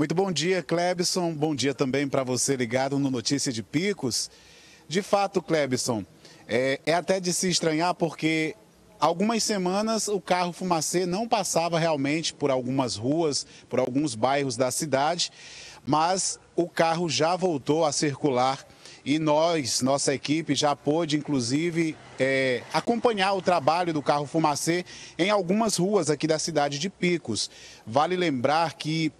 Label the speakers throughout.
Speaker 1: Muito bom dia, Klebson. Bom dia também para você ligado no Notícia de Picos. De fato, Klebson, é, é até de se estranhar porque algumas semanas o carro fumacê não passava realmente por algumas ruas, por alguns bairros da cidade, mas o carro já voltou a circular e nós, nossa equipe, já pôde, inclusive, é, acompanhar o trabalho do carro fumacê em algumas ruas aqui da cidade de Picos. Vale lembrar que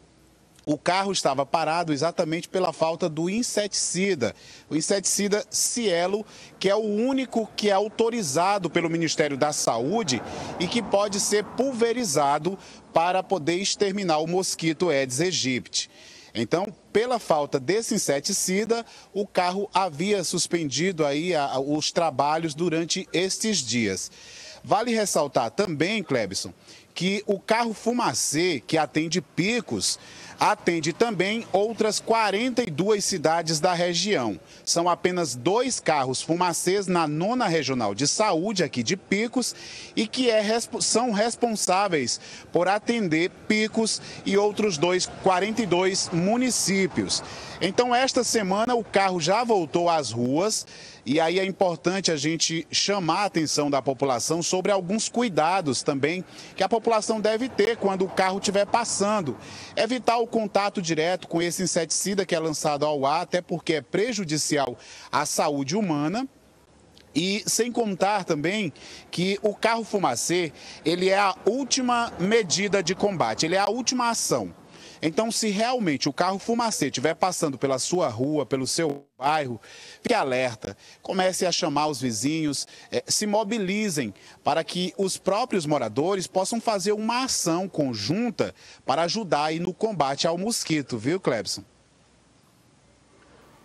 Speaker 1: o carro estava parado exatamente pela falta do inseticida. O inseticida Cielo, que é o único que é autorizado pelo Ministério da Saúde e que pode ser pulverizado para poder exterminar o mosquito Aedes aegypti. Então, pela falta desse inseticida, o carro havia suspendido aí a, a, os trabalhos durante estes dias. Vale ressaltar também, Clebson, que o carro fumacê, que atende picos, atende também outras 42 cidades da região. São apenas dois carros fumacês na nona regional de saúde, aqui de Picos, e que é, são responsáveis por atender Picos e outros dois, 42 municípios. Então, esta semana, o carro já voltou às ruas. E aí é importante a gente chamar a atenção da população sobre alguns cuidados também que a população deve ter quando o carro estiver passando. Evitar o contato direto com esse inseticida que é lançado ao ar, até porque é prejudicial à saúde humana. E sem contar também que o carro fumacê, ele é a última medida de combate, ele é a última ação. Então, se realmente o carro fumacê estiver passando pela sua rua, pelo seu bairro, fique alerta, comece a chamar os vizinhos, eh, se mobilizem para que os próprios moradores possam fazer uma ação conjunta para ajudar aí no combate ao mosquito, viu, Clebson?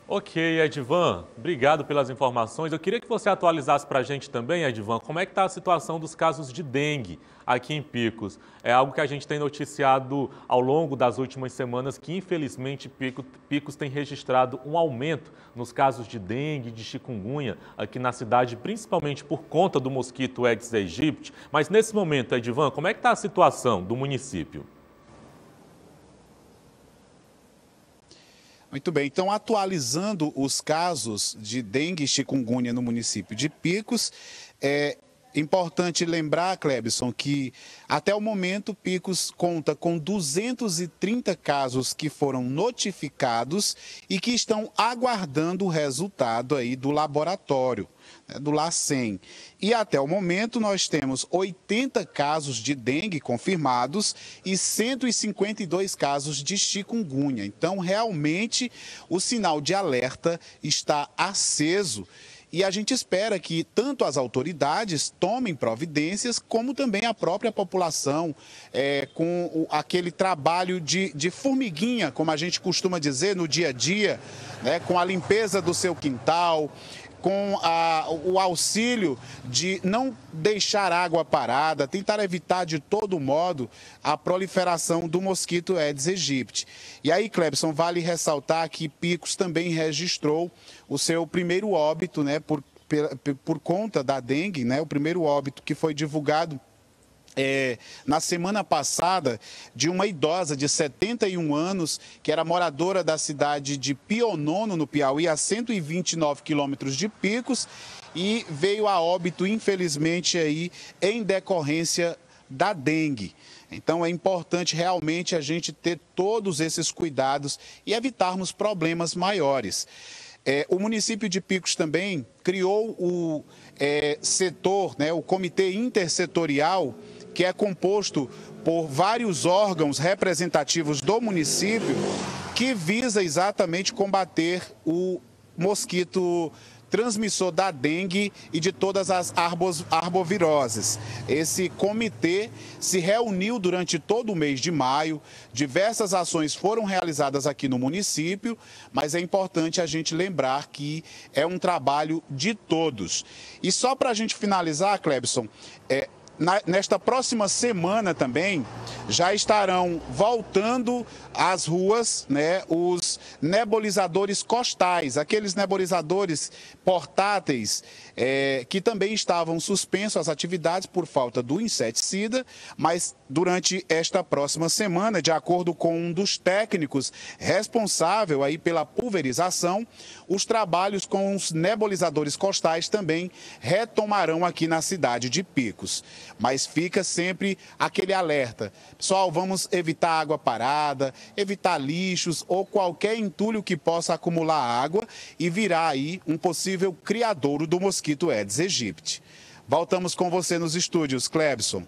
Speaker 1: Ok, Edvan, obrigado pelas informações. Eu queria que você atualizasse para a gente também, Edvan, como é que está a situação dos casos de dengue aqui em Picos. É algo que a gente tem noticiado ao longo das últimas semanas, que infelizmente Picos, tem registrado um aumento nos casos de dengue, de chikungunya aqui na cidade, principalmente por conta do mosquito Aedes aegypti. Mas nesse momento, Edvan, como é que está a situação do município? Muito bem, então atualizando os casos de dengue e chikungunya no município de Picos, é, Importante lembrar, Clebson, que até o momento Picos conta com 230 casos que foram notificados e que estão aguardando o resultado aí do laboratório, né, do LACEN. E até o momento nós temos 80 casos de dengue confirmados e 152 casos de chikungunya. Então, realmente, o sinal de alerta está aceso e a gente espera que tanto as autoridades tomem providências, como também a própria população, é, com o, aquele trabalho de, de formiguinha, como a gente costuma dizer no dia a dia, né, com a limpeza do seu quintal, com a, o auxílio de não deixar água parada, tentar evitar de todo modo a proliferação do mosquito Aedes aegypti. E aí, Clebson, vale ressaltar que Picos também registrou o seu primeiro óbito, né, por, por, por conta da dengue, né, o primeiro óbito que foi divulgado é, na semana passada de uma idosa de 71 anos, que era moradora da cidade de Pionono, no Piauí, a 129 quilômetros de Picos, e veio a óbito, infelizmente, aí, em decorrência da dengue. Então é importante realmente a gente ter todos esses cuidados e evitarmos problemas maiores. É, o município de Picos também criou o é, setor, né, o comitê intersetorial que é composto por vários órgãos representativos do município, que visa exatamente combater o mosquito transmissor da dengue e de todas as arbos, arboviroses. Esse comitê se reuniu durante todo o mês de maio, diversas ações foram realizadas aqui no município, mas é importante a gente lembrar que é um trabalho de todos. E só para a gente finalizar, Clebson, é, na, nesta próxima semana também já estarão voltando às ruas né, os nebulizadores costais, aqueles nebulizadores portáteis é, que também estavam suspensos as atividades por falta do inseticida, mas durante esta próxima semana, de acordo com um dos técnicos responsável aí pela pulverização, os trabalhos com os nebulizadores costais também retomarão aqui na cidade de Picos. Mas fica sempre aquele alerta. Pessoal, vamos evitar água parada, evitar lixos ou qualquer entulho que possa acumular água e virar aí um possível criadouro do mosquito Aedes aegypti. Voltamos com você nos estúdios, Clebson.